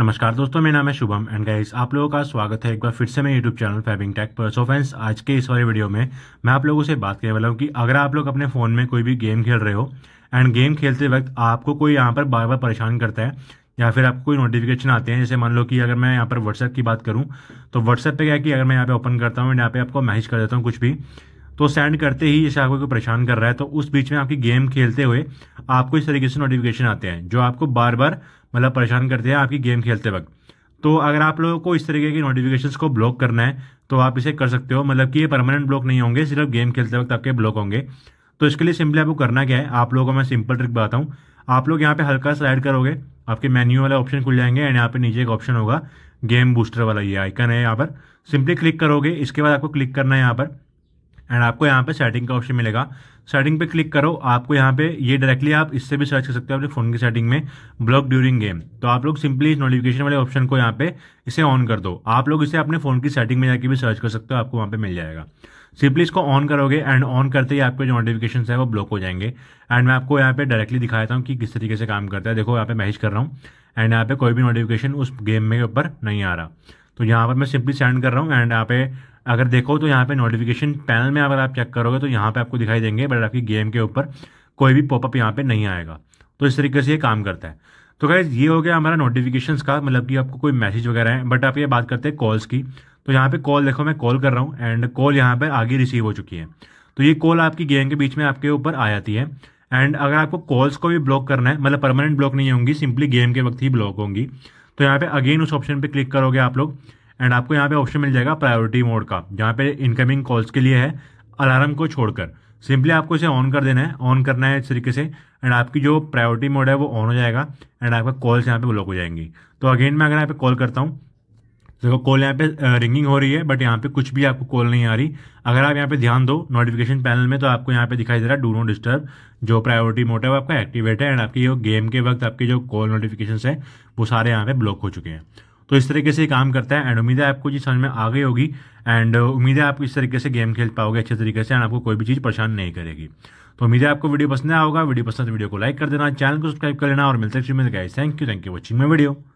नमस्कार दोस्तों मेरा नाम है शुभम एंड गाइस आप लोगों का स्वागत है एक बार फिर से मैं यूट्यूब चैनल फैबिंग टेक पर सो फ्रेंड्स आज के इस वाले वीडियो में मैं आप लोगों से बात करने वाला हूँ कि अगर आप लोग अपने फ़ोन में कोई भी गेम खेल रहे हो एंड गेम खेलते वक्त आपको कोई यहाँ पर बार बार परेशान करता है या फिर आपको कोई नोटिफिकेशन आते हैं जैसे मान लो कि अगर मैं यहाँ पर व्हाट्सएप की बात करूँ तो व्हाट्सएप पर क्या कि अगर मैं यहाँ पर ओपन करता हूँ एंड यहाँ पर आपको मैसेज कर देता हूँ कुछ भी तो सेंड करते ही जैसे आपको परेशान कर रहा है तो उस बीच में आपकी गेम खेलते हुए आपको इस तरीके से नोटिफिकेशन आते हैं जो आपको बार बार मतलब परेशान करते हैं आपकी गेम खेलते वक्त तो अगर आप लोगों को इस तरीके की नोटिफिकेशंस को ब्लॉक करना है तो आप इसे कर सकते हो मतलब कि ये परमानेंट ब्लॉक नहीं होंगे सिर्फ गेम खेलते वक्त आपके ब्लॉक होंगे तो इसके लिए सिंपली आपको करना क्या है आप लोगों को मैं सिंपल ट्रिक बताता हूँ आप लोग यहाँ पे हल्का ऐड करोगे आपके मेन्यू वाला ऑप्शन खुल जाएंगे एंड यहाँ पे नीचे एक ऑप्शन होगा गेम बूस्टर वाला ये आइकन है यहाँ पर सिंपली क्लिक करोगे इसके बाद आपको क्लिक करना है यहाँ पर एंड आपको यहाँ पे सेटिंग का ऑप्शन मिलेगा सेटिंग पे क्लिक करो आपको यहाँ पे ये डायरेक्टली आप इससे भी सर्च कर सकते हो अपने फ़ोन की सेटिंग में ब्लॉक ड्यूरिंग गेम तो आप लोग सिंपली इस नोटिफिकेशन वाले ऑप्शन को यहाँ पे इसे ऑन कर दो आप लोग इसे अपने फ़ोन की सेटिंग में जाके भी सर्च कर सकते हो आपको वहाँ पे मिल जाएगा सिंपली इसको ऑन करोगे एंड ऑन करते ही आपके जो नोटिफिकेशन है वो ब्लॉक हो जाएंगे एंड मैं आपको यहाँ पे डायरेक्टली दिखाता हूँ कि किस तरीके से काम करता है देखो यहाँ पे मैसेज कर रहा हूँ एंड यहाँ पे कोई भी नोटिफिकेशन उस गेम में ऊपर नहीं आ रहा तो यहाँ पर मैं सिंपली सेंड कर रहा हूँ एंड यहाँ पे अगर देखो तो यहाँ पे नोटिफिकेशन पैनल में अगर आप चेक करोगे तो यहाँ पे आपको दिखाई देंगे बट आपकी गेम के ऊपर कोई भी पॉपअप यहाँ पे नहीं आएगा तो इस तरीके से ये काम करता है तो खैर ये हो गया हमारा नोटिफिकेशन का मतलब कि आपको कोई मैसेज वगैरह है बट आप ये बात करते हैं कॉल्स की तो यहाँ पे कॉल देखो मैं कॉल कर रहा हूँ एंड कॉल यहाँ पर आगे रिसीव हो चुकी है तो ये कॉल आपकी गेम के बीच में आपके ऊपर आ जाती है एंड अगर आपको कॉल्स को भी ब्लॉक करना है मतलब परमानेंट ब्लॉक नहीं होंगी सिंपली गेम के वक्त ही ब्लॉक होंगी तो यहाँ पे अगेन उस ऑप्शन पे क्लिक करोगे आप लोग एंड आपको यहाँ पे ऑप्शन मिल जाएगा प्रायोरिटी मोड का जहाँ पे इनकमिंग कॉल्स के लिए है अलार्म को छोड़कर सिंपली आपको इसे ऑन कर देना है ऑन करना है इस तरीके से एंड आपकी जो प्रायोरिटी मोड है वो ऑन हो जाएगा एंड आपका कॉल्स यहाँ पे ब्लॉक हो जाएंगी तो अगेन मैं अगर यहाँ पे कॉल करता हूँ देखो कॉल यहाँ पे रिंगिंग हो रही है बट यहाँ पे कुछ भी आपको कॉल नहीं आ रही अगर आप यहाँ पे ध्यान दो नोटिफिकेशन पैनल में तो आपको यहाँ पे दिखाई दे रहा है डू नो डिस्टर्ब जो प्रायोरिटी मोड है वो आपका एक्टिवेट है एंड आपकी जो गेम के वक्त आपके जो कॉल नोटिफिकेशन है वो सारे यहाँ पे ब्लॉक हो चुके हैं तो इस तरीके से काम करता है एंड उम्मीद है आपको जी समझ में आ गई होगी एंड उम्मीद है आप इस तरीके से गेम खेल पाओगे अच्छे तरीके से एंड आपको कोई भी चीज़ परेशान नहीं करेगी तो उम्मीद है आपको वीडियो पसंद आया होगा वीडियो पसंद तो वीडियो को लाइक कर देना चैनल को सब्सक्राइब कर लेना और मिलते हैं guys thank you thank you watching my video